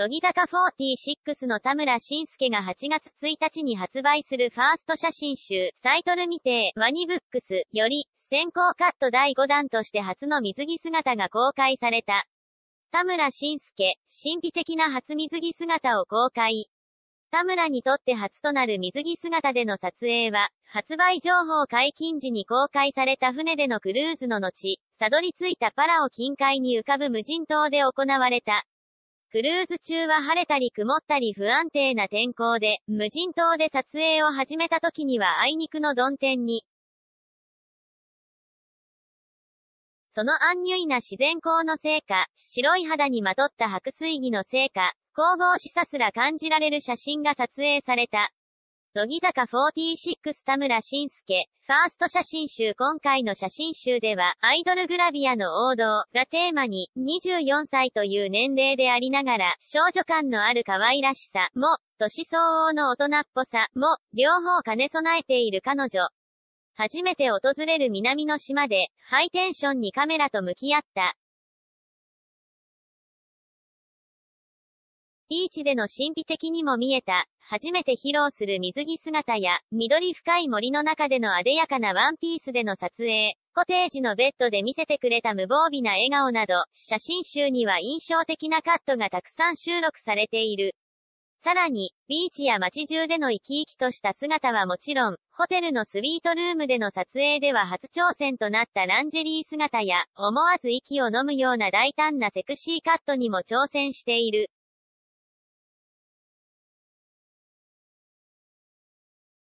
乃木坂46の田村慎介が8月1日に発売するファースト写真集、サイトル未定、ワニブックス、より、先行カット第5弾として初の水着姿が公開された。田村慎介、神秘的な初水着姿を公開。田村にとって初となる水着姿での撮影は、発売情報解禁時に公開された船でのクルーズの後、たどり着いたパラオ近海に浮かぶ無人島で行われた。クルーズ中は晴れたり曇ったり不安定な天候で、無人島で撮影を始めた時にはあいにくの曇天に。その安入な自然光のせいか、白い肌にまとった白水着のせいか、神々しさすら感じられる写真が撮影された。乃木坂46田村晋介、ファースト写真集今回の写真集では、アイドルグラビアの王道がテーマに、24歳という年齢でありながら、少女感のある可愛らしさも、年相応の大人っぽさも、両方兼ね備えている彼女。初めて訪れる南の島で、ハイテンションにカメラと向き合った、ビーチでの神秘的にも見えた、初めて披露する水着姿や、緑深い森の中での艶やかなワンピースでの撮影、コテージのベッドで見せてくれた無防備な笑顔など、写真集には印象的なカットがたくさん収録されている。さらに、ビーチや街中での生き生きとした姿はもちろん、ホテルのスイートルームでの撮影では初挑戦となったランジェリー姿や、思わず息を飲むような大胆なセクシーカットにも挑戦している。